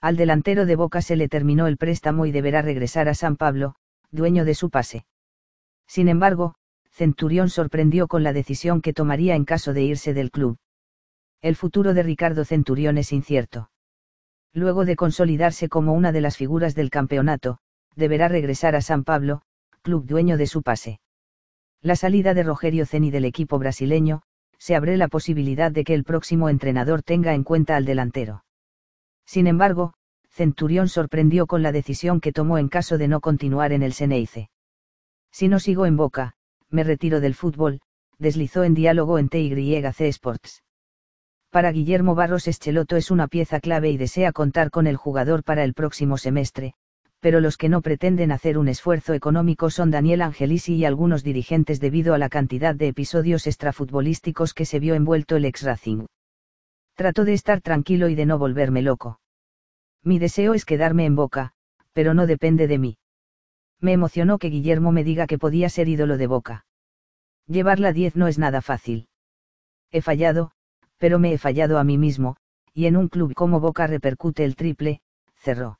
Al delantero de Boca se le terminó el préstamo y deberá regresar a San Pablo, dueño de su pase. Sin embargo, Centurión sorprendió con la decisión que tomaría en caso de irse del club. El futuro de Ricardo Centurión es incierto. Luego de consolidarse como una de las figuras del campeonato, deberá regresar a San Pablo, club dueño de su pase. La salida de Rogerio Ceni del equipo brasileño, se abre la posibilidad de que el próximo entrenador tenga en cuenta al delantero. Sin embargo, Centurión sorprendió con la decisión que tomó en caso de no continuar en el Seneice. Si no sigo en Boca, me retiro del fútbol, deslizó en diálogo en TYC Sports. Para Guillermo Barros Escheloto es una pieza clave y desea contar con el jugador para el próximo semestre, pero los que no pretenden hacer un esfuerzo económico son Daniel Angelisi y algunos dirigentes debido a la cantidad de episodios extrafutbolísticos que se vio envuelto el ex Racing. Trato de estar tranquilo y de no volverme loco. Mi deseo es quedarme en boca, pero no depende de mí. Me emocionó que Guillermo me diga que podía ser ídolo de boca. Llevar la 10 no es nada fácil. He fallado, pero me he fallado a mí mismo, y en un club como Boca repercute el triple, cerró.